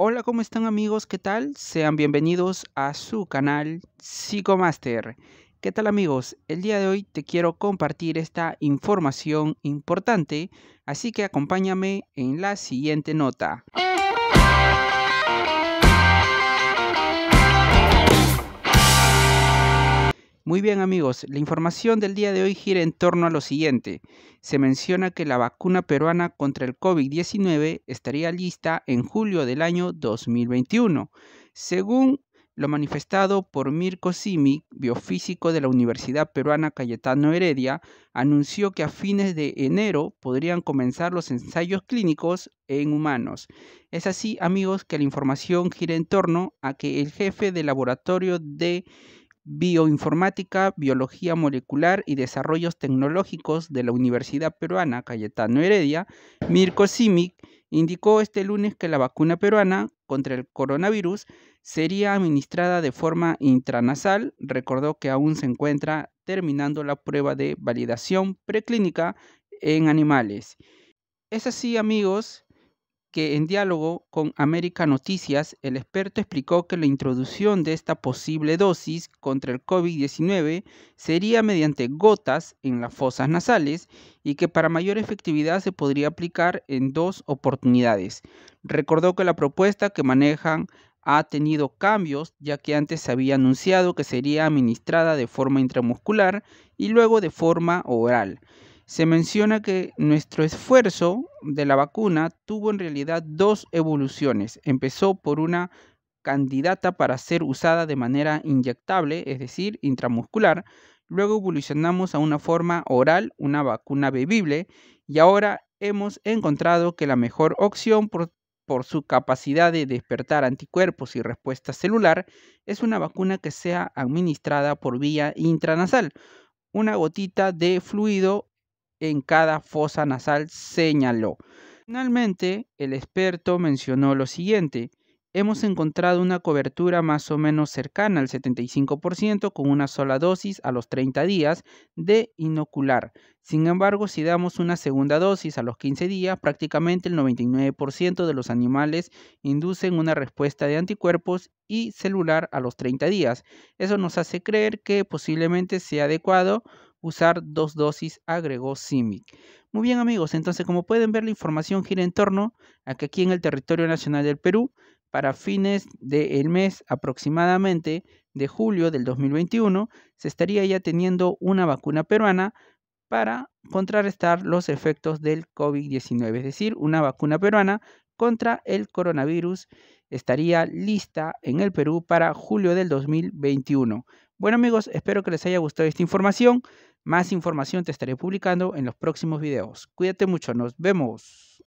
Hola, ¿cómo están amigos? ¿Qué tal? Sean bienvenidos a su canal Psicomaster. ¿Qué tal amigos? El día de hoy te quiero compartir esta información importante, así que acompáñame en la siguiente nota. Muy bien amigos, la información del día de hoy gira en torno a lo siguiente. Se menciona que la vacuna peruana contra el COVID-19 estaría lista en julio del año 2021, según lo manifestado por Mirko Simic, biofísico de la Universidad Peruana Cayetano Heredia, anunció que a fines de enero podrían comenzar los ensayos clínicos en humanos. Es así, amigos, que la información gira en torno a que el jefe del laboratorio de Bioinformática, Biología Molecular y Desarrollos Tecnológicos de la Universidad Peruana Cayetano Heredia, Mirko Simic, indicó este lunes que la vacuna peruana contra el coronavirus sería administrada de forma intranasal. Recordó que aún se encuentra terminando la prueba de validación preclínica en animales. Es así, amigos, que en diálogo con América Noticias, el experto explicó que la introducción de esta posible dosis contra el COVID-19 sería mediante gotas en las fosas nasales y que para mayor efectividad se podría aplicar en dos oportunidades. Recordó que la propuesta que manejan ha tenido cambios, ya que antes se había anunciado que sería administrada de forma intramuscular y luego de forma oral se menciona que nuestro esfuerzo de la vacuna tuvo en realidad dos evoluciones. Empezó por una candidata para ser usada de manera inyectable, es decir, intramuscular. Luego evolucionamos a una forma oral, una vacuna bebible, y ahora hemos encontrado que la mejor opción por, por su capacidad de despertar anticuerpos y respuesta celular es una vacuna que sea administrada por vía intranasal una gotita de fluido en cada fosa nasal, señaló. Finalmente, el experto mencionó lo siguiente. Hemos encontrado una cobertura más o menos cercana al 75% con una sola dosis a los 30 días de inocular. Sin embargo, si damos una segunda dosis a los 15 días, prácticamente el 99% de los animales inducen una respuesta de anticuerpos y celular a los 30 días. Eso nos hace creer que posiblemente sea adecuado usar dos dosis, agregó CIMIC. Muy bien amigos, entonces como pueden ver la información gira en torno a que aquí en el territorio nacional del Perú, para fines del mes aproximadamente de julio del 2021, se estaría ya teniendo una vacuna peruana para contrarrestar los efectos del COVID-19, es decir, una vacuna peruana contra el coronavirus estaría lista en el Perú para julio del 2021. Bueno amigos, espero que les haya gustado esta información. Más información te estaré publicando en los próximos videos. Cuídate mucho, nos vemos.